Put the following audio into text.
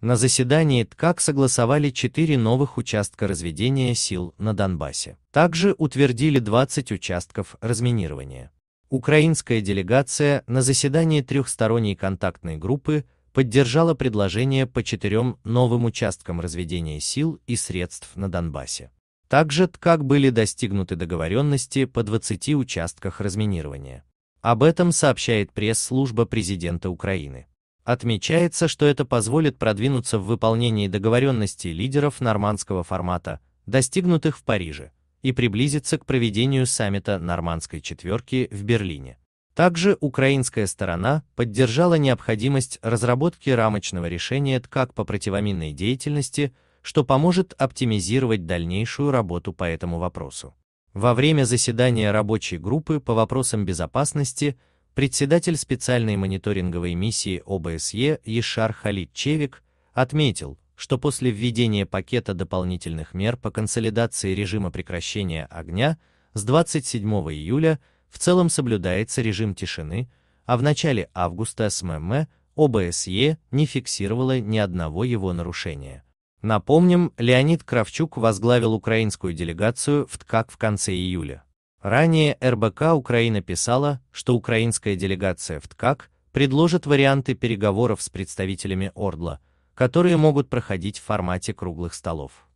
На заседании ТКАК согласовали 4 новых участка разведения сил на Донбассе. Также утвердили 20 участков разминирования. Украинская делегация на заседании трехсторонней контактной группы поддержала предложение по четырем новым участкам разведения сил и средств на Донбассе. Также как были достигнуты договоренности по 20 участках разминирования. Об этом сообщает пресс-служба президента Украины. Отмечается, что это позволит продвинуться в выполнении договоренностей лидеров нормандского формата, достигнутых в Париже, и приблизиться к проведению саммита нормандской четверки в Берлине. Также украинская сторона поддержала необходимость разработки рамочного решения как по противоминной деятельности, что поможет оптимизировать дальнейшую работу по этому вопросу. Во время заседания рабочей группы по вопросам безопасности Председатель специальной мониторинговой миссии ОБСЕ Ешар Халид Чевик отметил, что после введения пакета дополнительных мер по консолидации режима прекращения огня с 27 июля в целом соблюдается режим тишины, а в начале августа СММ ОБСЕ не фиксировала ни одного его нарушения. Напомним, Леонид Кравчук возглавил украинскую делегацию в ТКАК в конце июля. Ранее РБК Украина писала, что украинская делегация в ТКАК предложит варианты переговоров с представителями Ордла, которые могут проходить в формате круглых столов.